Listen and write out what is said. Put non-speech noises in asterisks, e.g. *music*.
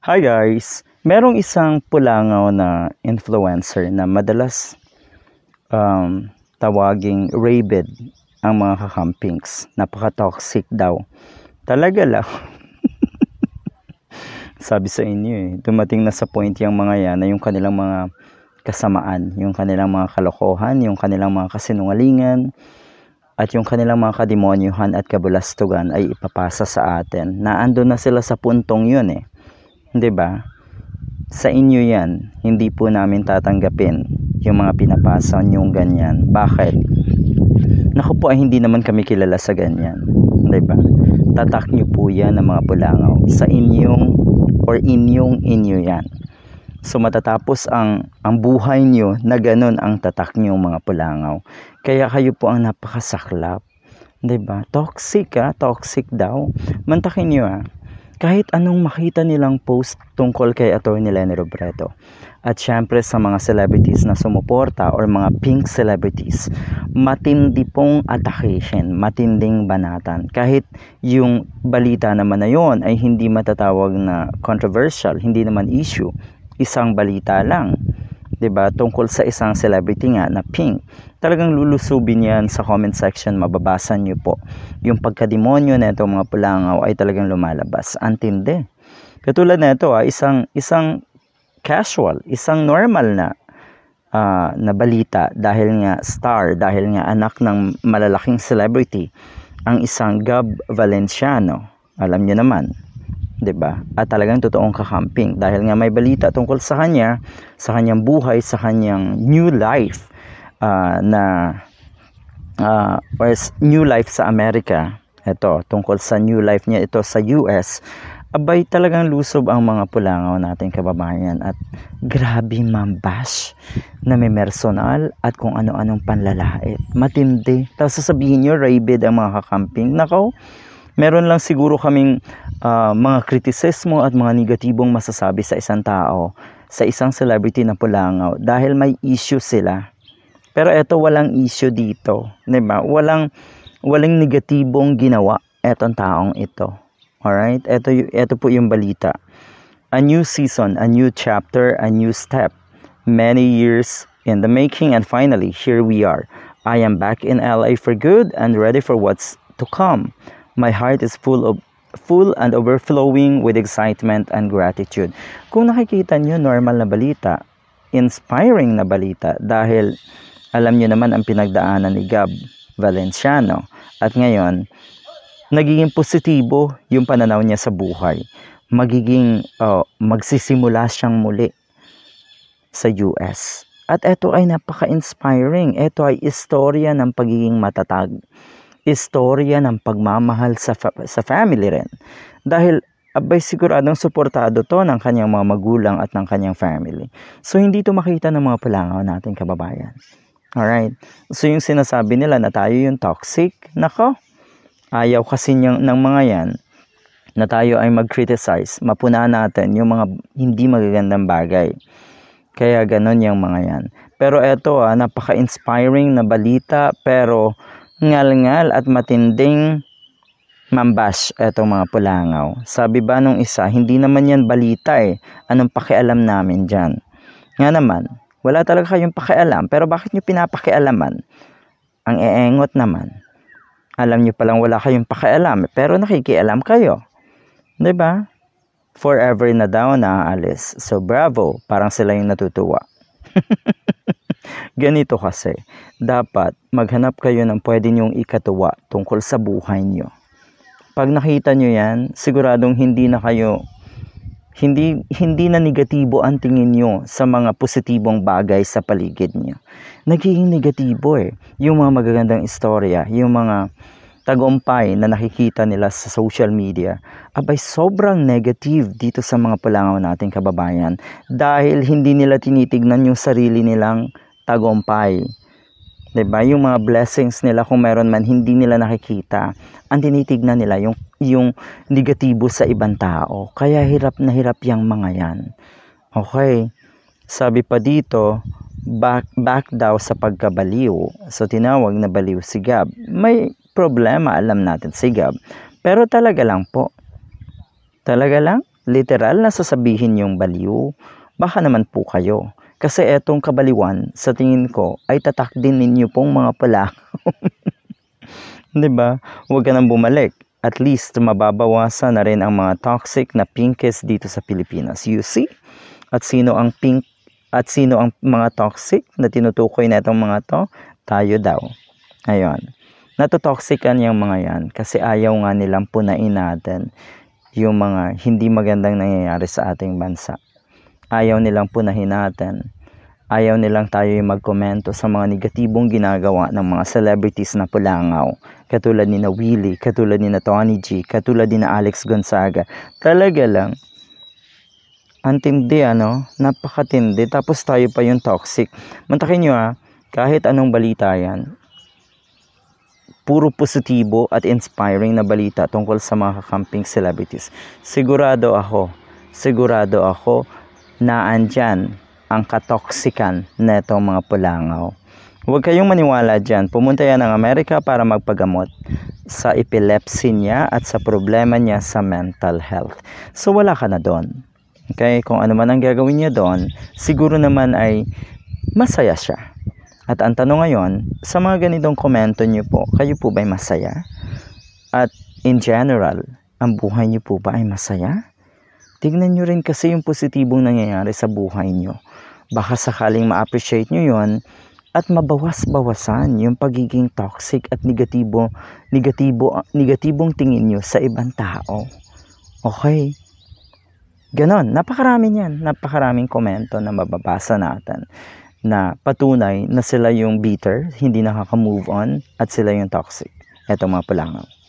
Hi guys! Merong isang pulangaw na influencer na madalas um, tawaging rabid ang mga kakampings. Napaka-toxic daw. Talaga lang. *laughs* Sabi sa inyo eh, dumating na sa point yung mga yan na yung kanilang mga kasamaan, yung kanilang mga kalokohan, yung kanilang mga kasinungalingan, at yung kanilang mga kademonyuhan at kabulastugan ay ipapasa sa atin. Naandun na sila sa puntong yun eh 'Di ba? Sa inyo 'yan. Hindi po namin tatanggapin yung mga pinapasa yung ganyan. Bakit? Naku po ay hindi naman kami kilala sa ganyan. 'Di ba? Tatak niyo po 'yan ng mga pulangaw sa inyong or inyong inyo 'yan. So matatapos ang ang buhay niyo na ganun ang tatak niyo mga pulangaw. Kaya kayo po ang napakasaklap. 'Di ba? Toxic ah, toxic daw. Mantakin niyo ah kahit anong makita nilang post tungkol kay Atty. Lenny Robredo. At syempre sa mga celebrities na sumuporta or mga pink celebrities, matindi pong attakation, matinding banatan. Kahit yung balita naman na yon ay hindi matatawag na controversial, hindi naman issue, isang balita lang 'di ba tungkol sa isang celebrity nga na Pink. Talagang lulusubin yan sa comment section, mababasa niyo po. Yung pagkademonyo na itong mga pulangaw ay talagang lumalabas. Antinde. Katulad na ito, ah, isang, isang casual, isang normal na uh, na balita dahil nga star, dahil nga anak ng malalaking celebrity, ang isang Gab Valenciano. Alam nyo naman, diba? At talagang totoong kakamping dahil nga may balita tungkol sa kanya, sa kanyang buhay, sa kanyang new life uh, na uh, ah, or new life sa Amerika. Ito, tungkol sa new life niya ito sa US. Abay talagang lusob ang mga pulangaw natin kababayan at grabe mambash na may personal at kung ano-anong panlalait. Matindi. Tapos sasabihin nyo, rabid ang mga kakamping. Nakaw, meron lang siguro kaming uh, mga kritisismo at mga negatibong masasabi sa isang tao, sa isang celebrity na pulangaw dahil may issue sila. Pero eto walang issue dito, 'di ba? Walang walang negatibong ginawa etong taong ito. All right? Ito ito po yung balita. A new season, a new chapter, a new step. Many years in the making and finally here we are. I am back in LA for good and ready for what's to come. My heart is full of full and overflowing with excitement and gratitude. Kung nakikita nyo normal na balita, inspiring na balita dahil alam nyo naman ang pinagdaanan ni Gab Valenciano. At ngayon, nagiging positibo yung pananaw niya sa buhay. Magiging, uh, magsisimula siyang muli sa US. At ito ay napaka-inspiring. Ito ay istorya ng pagiging matatag istorya ng pagmamahal sa, fa- sa family rin. Dahil abay siguradong suportado to ng kanyang mga magulang at ng kanyang family. So hindi to makita ng mga palangaw natin kababayan. Alright. So yung sinasabi nila na tayo yung toxic, nako, ayaw kasi niyang, ng mga yan na tayo ay mag-criticize, mapuna natin yung mga hindi magagandang bagay. Kaya ganon yung mga yan. Pero eto ah, napaka-inspiring na balita pero ngalngal at matinding mambash etong mga pulangaw. Sabi ba nung isa, hindi naman yan balita eh. Anong pakialam namin dyan? Nga naman, wala talaga kayong pakialam. Pero bakit nyo pinapakialaman? Ang eengot naman. Alam nyo palang wala kayong pakialam. Pero nakikialam kayo. ba? Diba? Forever na daw na aalis. So bravo, parang sila yung natutuwa. *laughs* Ganito kasi, dapat maghanap kayo ng pwede niyong ikatuwa tungkol sa buhay niyo. Pag nakita niyo yan, siguradong hindi na kayo hindi hindi na negatibo ang tingin niyo sa mga positibong bagay sa paligid niyo. Nagiging negatibo eh. Yung mga magagandang istorya, yung mga tagumpay na nakikita nila sa social media, abay sobrang negative dito sa mga palangaw nating kababayan dahil hindi nila tinitignan yung sarili nilang tagumpay. 'Di ba? Yung mga blessings nila kung meron man hindi nila nakikita. Ang tinitignan nila yung yung negatibo sa ibang tao. Kaya hirap na hirap yang mga 'yan. Okay. Sabi pa dito, back, back daw sa pagkabaliw. So tinawag na baliw si Gab. May problema alam natin si Gab. Pero talaga lang po. Talaga lang? Literal na sasabihin yung baliw? Baka naman po kayo. Kasi etong kabaliwan, sa tingin ko, ay tatak din ninyo pong mga pala. *laughs* ba? diba? Huwag ka nang bumalik. At least, mababawasan na rin ang mga toxic na pinkes dito sa Pilipinas. You see? At sino ang pink at sino ang mga toxic na tinutukoy na itong mga to? Tayo daw. Ayon. Natotoxican yung mga yan kasi ayaw nga nilang punain natin yung mga hindi magandang nangyayari sa ating bansa. Ayaw nilang punahin natin. Ayaw nilang tayo yung magkomento sa mga negatibong ginagawa ng mga celebrities na pulangaw. Katulad ni na Willie, katulad ni na Tony G, katulad ni na Alex Gonzaga. Talaga lang, ang tindi ano, napakatindi. Tapos tayo pa yung toxic. Mantakin nyo ah, kahit anong balita yan, puro positibo at inspiring na balita tungkol sa mga kakamping celebrities. Sigurado ako, sigurado ako na andyan ang katoksikan na itong mga pulangaw. Huwag kayong maniwala dyan. Pumunta yan ng Amerika para magpagamot sa epilepsy niya at sa problema niya sa mental health. So wala ka na doon. Okay? Kung ano man ang gagawin niya doon, siguro naman ay masaya siya. At ang tanong ngayon, sa mga ganitong komento niyo po, kayo po ba'y masaya? At in general, ang buhay niyo po ba ay masaya? tignan nyo rin kasi yung positibong nangyayari sa buhay nyo. Baka sakaling ma-appreciate nyo yon at mabawas-bawasan yung pagiging toxic at negatibo, negatibo, negatibong tingin nyo sa ibang tao. Okay? Ganon. Napakarami niyan. Napakaraming komento na mababasa natin na patunay na sila yung bitter, hindi nakaka-move on, at sila yung toxic. Eto mga pulangaw.